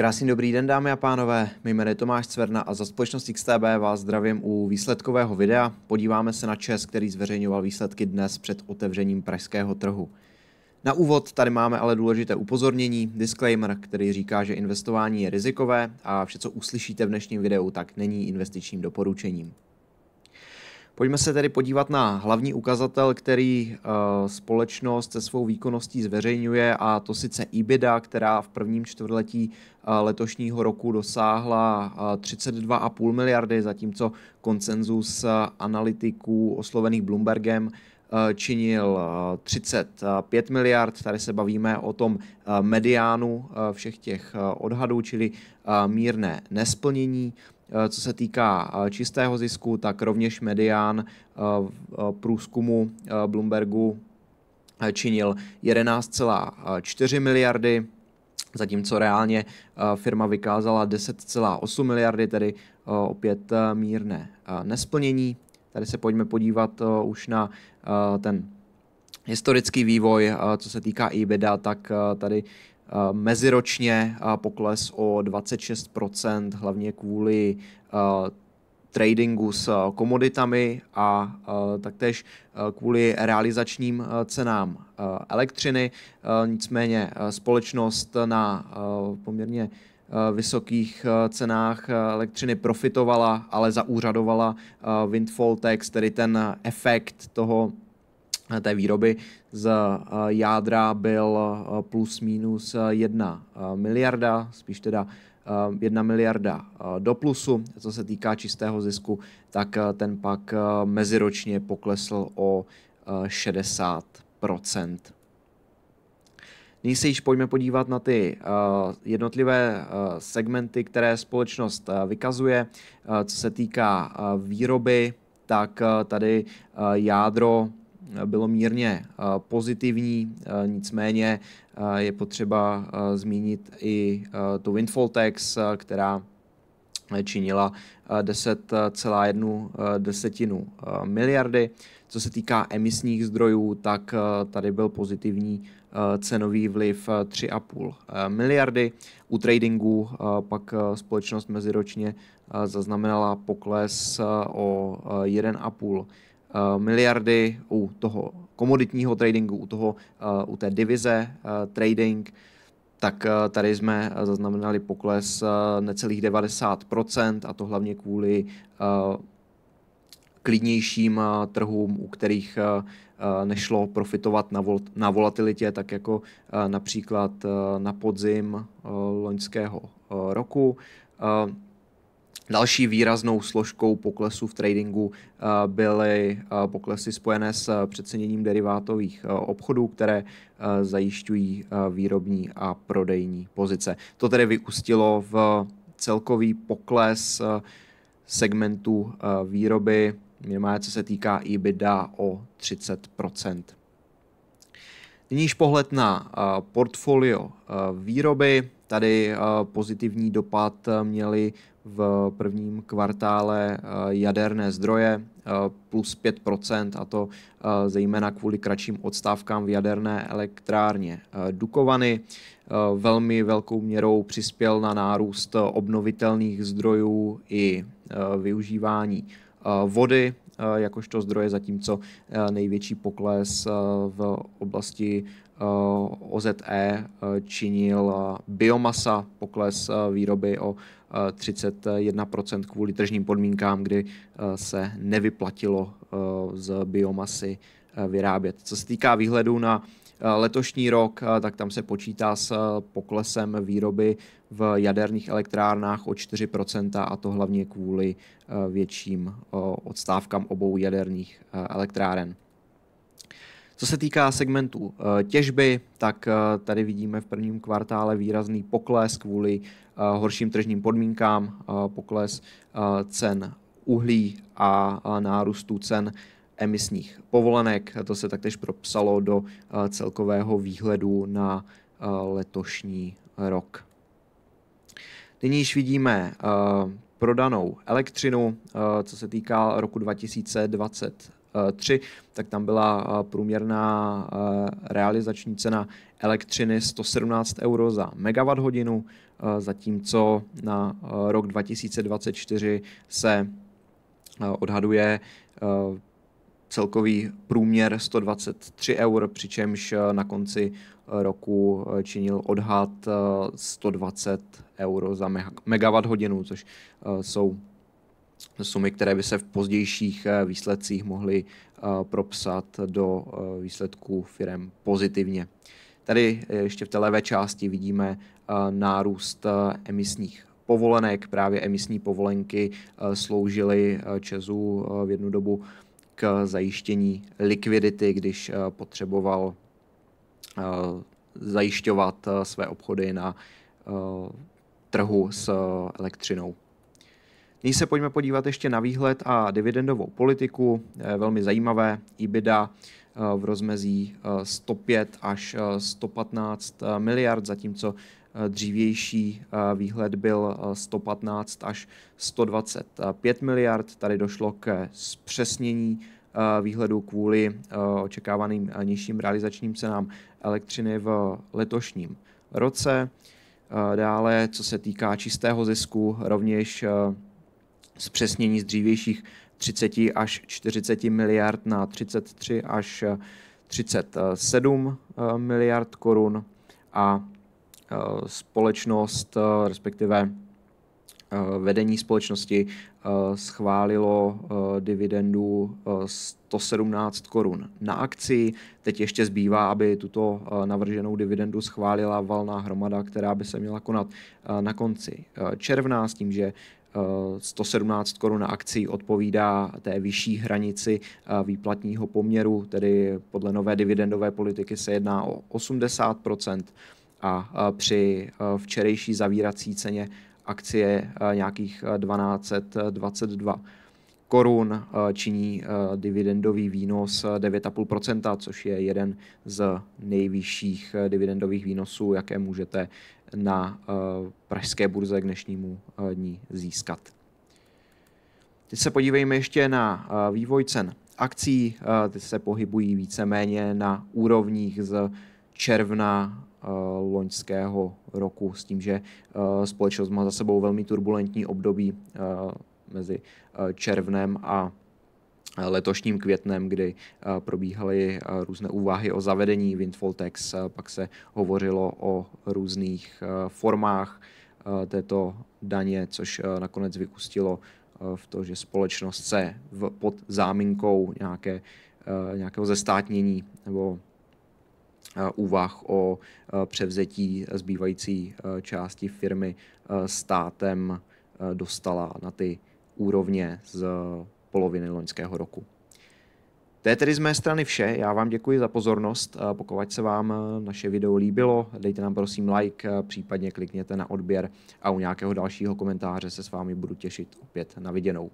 Krásný dobrý den, dámy a pánové. Mým jméno je Tomáš Cverna a za společnost XTB vás zdravím u výsledkového videa. Podíváme se na ČES, který zveřejňoval výsledky dnes před otevřením pražského trhu. Na úvod tady máme ale důležité upozornění, disclaimer, který říká, že investování je rizikové a vše, co uslyšíte v dnešním videu, tak není investičním doporučením. Pojďme se tedy podívat na hlavní ukazatel, který eh, společnost se svou výkonností zveřejňuje, a to sice EBITDA, která v prvním čtvrtletí eh, letošního roku dosáhla 32,5 eh, miliardy, zatímco koncenzus analytiků oslovených Bloombergem činil 35 miliard. Tady se bavíme o tom mediánu všech těch odhadů, čili mírné nesplnění. Eh, co se týká eh, čistého zisku, tak rovněž medián eh, průzkumu Bloombergu činil 11,4 miliardy, zatímco reálně firma vykázala 10,8 miliardy, tedy opět mírné nesplnění. Tady se pojďme podívat už na ten historický vývoj, co se týká EBITDA, tak tady Eh, meziročně pokles o 26%, hlavně kvůli eh, tradingu s eh, komoditami a taktéž kvůli realizačním cenám elektřiny. Nicméně společnost na poměrně vysokých cenách elektřiny profitovala, ale zaúřadovala windfall tax, tedy ten efekt toho Eh, té výroby z eh, jádra byl eh, plus minus 1 miliarda, spíš teda 1 miliarda do plusu. Co se týká čistého zisku, tak ten pak meziročně poklesl o 60 Nyní se již pojďme podívat na ty jednotlivé segmenty, které společnost vykazuje. Co se týká výroby, tak tady jádro bylo mírně eh, pozitivní, eh, nicméně eh, je potřeba zmínit i tu windfall tax, která činila 10,1 desetinu miliardy. Co se týká emisních zdrojů, tak tady byl pozitivní cenový vliv 3,5 miliardy. U tradingu pak společnost meziročně zaznamenala pokles o 1,5 Eh, miliardy u toho komoditního tradingu, u, toho, eh, u té divize eh, trading, tak tady jsme zaznamenali pokles necelých 90% a to hlavně kvůli klidnějším trhům, u kterých nešlo profitovat na, volatilitě, tak jako například na podzim loňského roku. Další výraznou složkou poklesu v tradingu eh, byly eh, poklesy spojené s eh, přeceněním derivátových obchodů, které zajišťují výrobní a prodejní pozice. To tedy vyústilo v celkový pokles segmentu výroby, minimálně co se týká EBITDA, o 30 Nyní pohled na portfolio výroby. Tady pozitivní dopad měly v prvním kvartále eh, jaderné zdroje eh, plus 5 a to eh, zejména kvůli kratším odstávkám v jaderné elektrárně Dukovany. Velmi velkou měrou přispěl na nárůst obnovitelných zdrojů i využívání vody. Eh, jakožto zdroje, zatímco eh, největší pokles eh, v oblasti OZE činil biomasa, pokles výroby o 31% kvůli tržním podmínkám, kdy se nevyplatilo z biomasy vyrábět. Co se týká výhledu na Eh, letošní rok, eh, tak tam se počítá s eh, poklesem výroby v jaderných elektrárnách o 4% a to hlavně kvůli větším odstávkám obou jaderných elektráren. Co se týká segmentu těžby, tak tady vidíme v prvním kvartále výrazný pokles kvůli horším tržním podmínkám, pokles cen uhlí a nárůstu cen emisních povolenek. To se taktéž propsalo do eh, celkového výhledu na eh, letošní rok. Nyní již vidíme eh, prodanou elektřinu, co se týká roku 2023, tak tam byla průměrná realizační cena elektřiny 117 euro za megawatt hodinu, zatímco na rok 2024 se odhaduje celkový průměr 123 eur, přičemž eh, na konci eh, roku eh, činil odhad 120 euro za megawatt hodinu, což jsou sumy, které by se v pozdějších výsledcích mohly propsat do výsledků firm pozitivně. Tady ještě v té levé části vidíme nárůst emisních povolenek. Právě emisní povolenky sloužily Česu v jednu dobu k zajištění likvidity, když eh, potřeboval eh, zajišťovat eh, své obchody na trhu s elektřinou. Nyní se pojďme podívat ještě na výhled a dividendovou politiku. Velmi zajímavé. IBIDA v rozmezí 105 až 115 miliard, zatímco Eh, dřívější eh, výhled byl 115 eh, až 125 miliard. Tady došlo k zpřesnění výhledu kvůli očekávaným nižším realizačním cenám elektřiny v letošním roce. Dále, co se týká čistého zisku, rovněž zpřesnění z dřívějších 30 až 40 miliard na 33 až 37 miliard korun a Eh, společnost, eh, respektive eh, vedení společnosti schválilo dividendu 117 korun na akci. Teď ještě zbývá, aby tuto navrženou dividendu schválila valná hromada, která by se měla konat na konci června s tím, že 117 korun na akci odpovídá té vyšší hranici výplatního poměru, tedy podle nové dividendové politiky se jedná o 80 a při včerejší zavírací ceně akcie nějakých 1222 korun činí dividendový výnos 9,5%, což je jeden z nejvyšších dividendových výnosů, jaké můžete na pražské burze k dnešnímu dní získat. Teď se podívejme ještě na vývoj cen akcí. Ty se pohybují víceméně na úrovních z června Eh, loňského roku s tím, že eh, společnost má za sebou velmi turbulentní období eh, mezi červnem a letošním květnem, kdy probíhaly různé úvahy o zavedení Windfall Tax, pak se hovořilo o různých formách této daně, což nakonec vykustilo v to, že společnost se pod záminkou nějaké, nějakého zestátnění nebo úvah o e, převzetí zbývající e, části firmy e, státem dostala na ty úrovně z poloviny loňského roku. To je tedy z mé strany vše. Já vám děkuji za pozornost. Pokud se vám naše video líbilo, dejte nám prosím like, případně klikněte na odběr a u nějakého dalšího komentáře se s vámi budu těšit opět na viděnou.